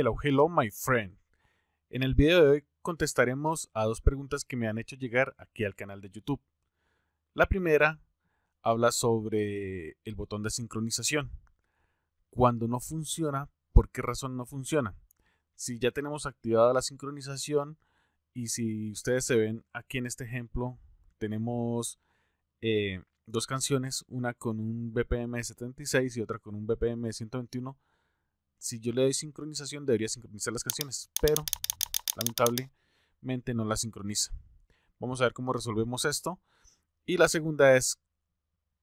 Hello, hello, my friend. En el video de hoy contestaremos a dos preguntas que me han hecho llegar aquí al canal de YouTube. La primera habla sobre el botón de sincronización. Cuando no funciona, ¿por qué razón no funciona? Si ya tenemos activada la sincronización y si ustedes se ven aquí en este ejemplo, tenemos eh, dos canciones, una con un BPM de 76 y otra con un BPM de 121 si yo le doy sincronización, debería sincronizar las canciones, pero lamentablemente no las sincroniza. Vamos a ver cómo resolvemos esto. Y la segunda es,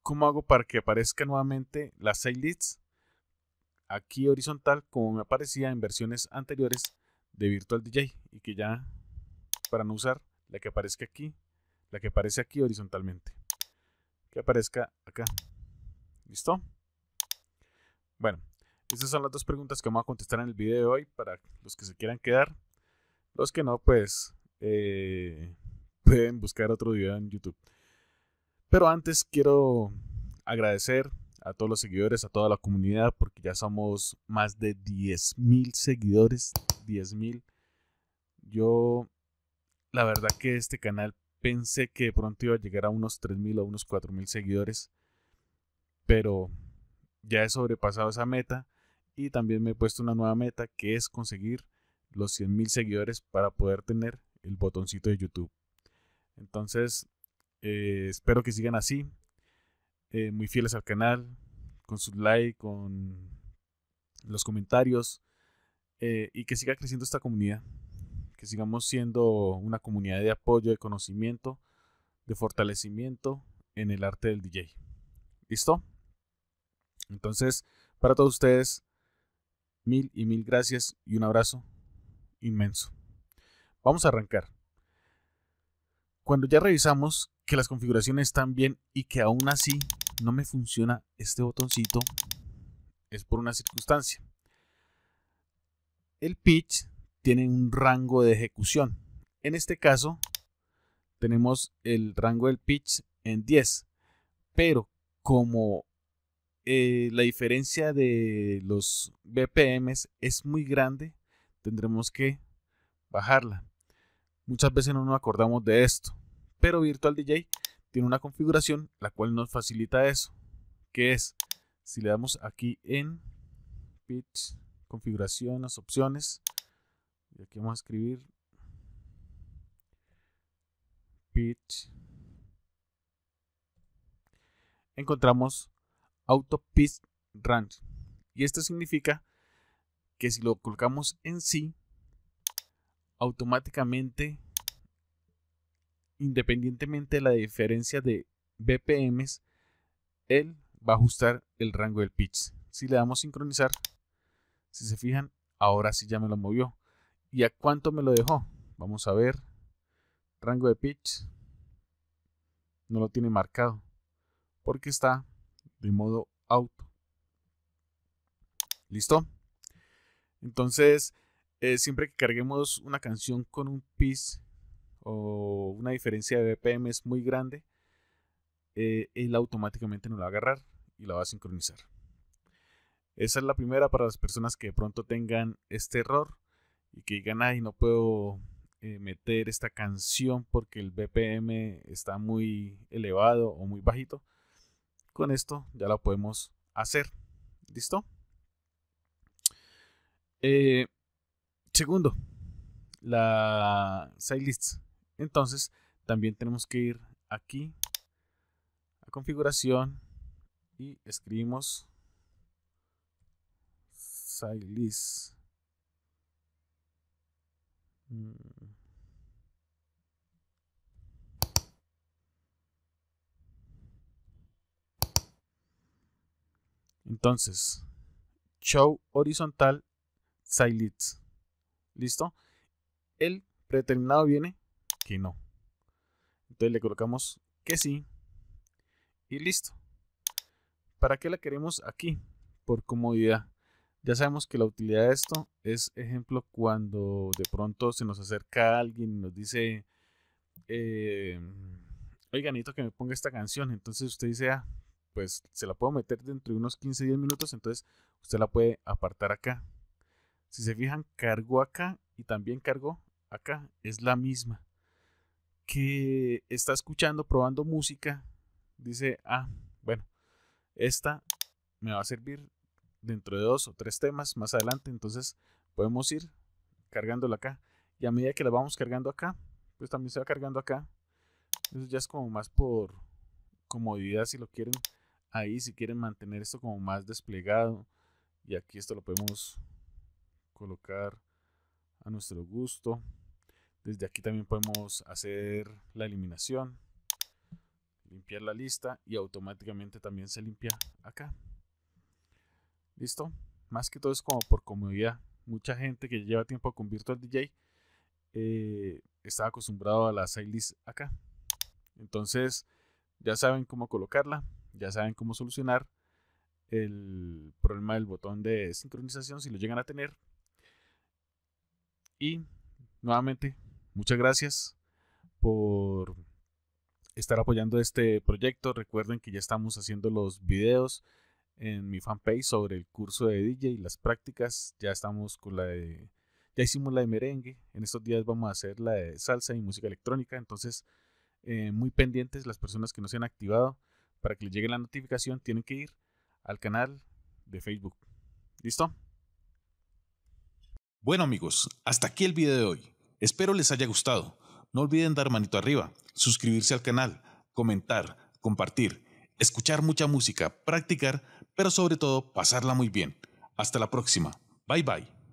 ¿cómo hago para que aparezca nuevamente las 6 leads aquí horizontal como me aparecía en versiones anteriores de Virtual DJ? Y que ya, para no usar la que aparezca aquí, la que aparece aquí horizontalmente. Que aparezca acá. ¿Listo? Bueno, esas son las dos preguntas que vamos a contestar en el video de hoy para los que se quieran quedar. Los que no, pues eh, pueden buscar otro video en YouTube. Pero antes quiero agradecer a todos los seguidores, a toda la comunidad, porque ya somos más de 10.000 seguidores. 10.000. Yo, la verdad que este canal pensé que de pronto iba a llegar a unos 3.000 o unos 4.000 seguidores, pero ya he sobrepasado esa meta. Y también me he puesto una nueva meta que es conseguir los 100.000 seguidores para poder tener el botoncito de YouTube. Entonces, eh, espero que sigan así, eh, muy fieles al canal, con sus likes, con los comentarios eh, y que siga creciendo esta comunidad, que sigamos siendo una comunidad de apoyo, de conocimiento, de fortalecimiento en el arte del DJ. ¿Listo? Entonces, para todos ustedes, Mil y mil gracias y un abrazo inmenso. Vamos a arrancar. Cuando ya revisamos que las configuraciones están bien y que aún así no me funciona este botoncito, es por una circunstancia. El pitch tiene un rango de ejecución. En este caso, tenemos el rango del pitch en 10, pero como eh, la diferencia de los BPMs es muy grande, tendremos que bajarla. Muchas veces no nos acordamos de esto, pero Virtual DJ tiene una configuración la cual nos facilita eso, que es si le damos aquí en pitch, configuración, las opciones, y aquí vamos a escribir pitch, encontramos Pitch Range Y esto significa que si lo colocamos en sí, automáticamente, independientemente de la diferencia de BPMs, él va a ajustar el rango del pitch. Si le damos sincronizar, si se fijan, ahora sí ya me lo movió. ¿Y a cuánto me lo dejó? Vamos a ver. Rango de pitch. No lo tiene marcado. Porque está modo auto. ¿Listo? Entonces, eh, siempre que carguemos una canción con un PIS o una diferencia de BPM es muy grande, eh, él automáticamente nos la va a agarrar y la va a sincronizar. Esa es la primera para las personas que de pronto tengan este error y que digan, ay, no puedo eh, meter esta canción porque el BPM está muy elevado o muy bajito. Con esto ya lo podemos hacer. ¿Listo? Eh, segundo, la lists Entonces, también tenemos que ir aquí a configuración y escribimos Silists. Entonces, show horizontal silent ¿Listo? El predeterminado viene que no. Entonces le colocamos que sí y listo. ¿Para qué la queremos aquí? Por comodidad. Ya sabemos que la utilidad de esto es ejemplo cuando de pronto se nos acerca alguien y nos dice, eh, oiganito que me ponga esta canción. Entonces usted dice, ah, pues se la puedo meter dentro de unos 15, 10 minutos, entonces usted la puede apartar acá. Si se fijan, cargo acá y también cargo acá, es la misma. Que está escuchando, probando música, dice, ah, bueno, esta me va a servir dentro de dos o tres temas más adelante, entonces podemos ir cargándola acá. Y a medida que la vamos cargando acá, pues también se va cargando acá. entonces ya es como más por comodidad si lo quieren ahí si quieren mantener esto como más desplegado y aquí esto lo podemos colocar a nuestro gusto desde aquí también podemos hacer la eliminación limpiar la lista y automáticamente también se limpia acá listo más que todo es como por comodidad mucha gente que lleva tiempo con Virtual DJ eh, está acostumbrado a la list acá entonces ya saben cómo colocarla ya saben cómo solucionar el problema del botón de sincronización si lo llegan a tener. Y nuevamente, muchas gracias por estar apoyando este proyecto. Recuerden que ya estamos haciendo los videos en mi fanpage sobre el curso de DJ y las prácticas. Ya estamos con la de, ya hicimos la de merengue. En estos días vamos a hacer la de salsa y música electrónica. Entonces, eh, muy pendientes las personas que no se han activado para que les llegue la notificación, tienen que ir al canal de Facebook. ¿Listo? Bueno amigos, hasta aquí el video de hoy. Espero les haya gustado. No olviden dar manito arriba, suscribirse al canal, comentar, compartir, escuchar mucha música, practicar, pero sobre todo pasarla muy bien. Hasta la próxima. Bye bye.